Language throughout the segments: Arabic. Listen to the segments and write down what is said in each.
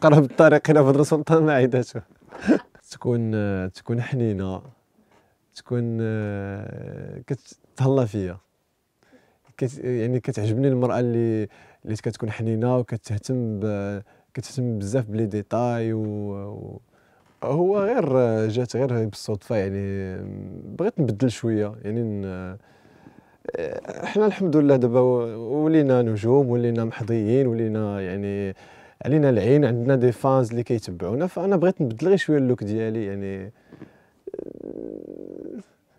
قرب الطريق الى بدر سلطان ما عيداته تكون تكون حنينه تكون آه، كتهلا فيا كت يعني كتعجبني المراه اللي اللي كتكون حنينه وكتهتم ب كتهتم بزاف بلي ديتاي و, و هو غير جات غير بالصدفه يعني بغيت نبدل شويه يعني آه، حنا الحمد لله دابا ولينا نجوم ولينا محظيين ولينا يعني علينا العين عندنا دي فانز اللي كيتبعونا فانا بغيت نبدل غير شويه اللوك ديالي يعني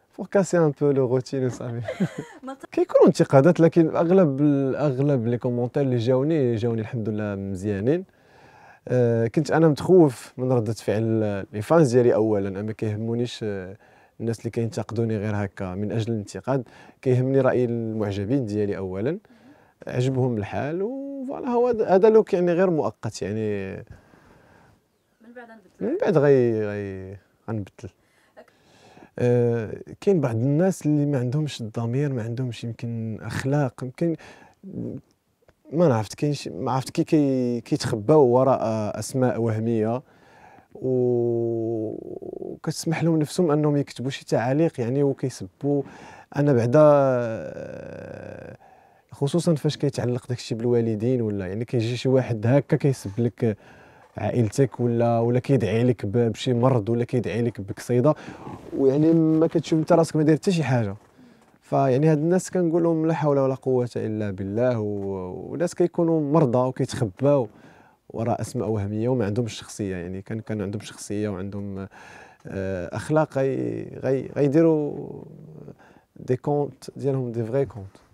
فور كاسي ان بو لو روتين صافي كيكونوا انتقادات لكن اغلب اغلب لي كومونتير اللي جاوني جاوني الحمد لله مزيانين آه، كنت انا متخوف من رده فعل لي فانز ديالي اولا انا ما كيهمونيش آه، الناس اللي كينتقدوني غير هكا من اجل الانتقاد كيهمني راي المعجبين ديالي اولا عجبهم الحال و فوالا هو هذا لوك يعني غير مؤقت يعني من بعد غنبدل من بعد غي غي غنبدل آه، كاين بعض الناس اللي ما عندهمش الضمير ما عندهمش يمكن اخلاق يمكن ما عرفت كاين ما عرفت كي, كي كيتخباو وراء اسماء وهميه وكتسمح لهم نفسهم انهم يكتبوا شي تعاليق يعني وكيسبوا انا بعدا آه، خصوصا فاش كيتعلق داكشي بالوالدين ولا يعني كيجي شي واحد هكا كيسب لك عائلتك ولا ولا كيدعي لك بشي مرض ولا كيدعي لك بقصيده ويعني ما كتشوف انت راسك ما داير حتى شي حاجه فيعني هاد الناس كنقول لهم لا حول ولا قوه الا بالله وناس كيكونوا مرضى وكيتخباو وراء اسماء وهميه وما عندهمش شخصيه يعني كان كان عندهم شخصيه وعندهم آه، اخلاق غي غيديروا دي كونت ديالهم دي فغي كونت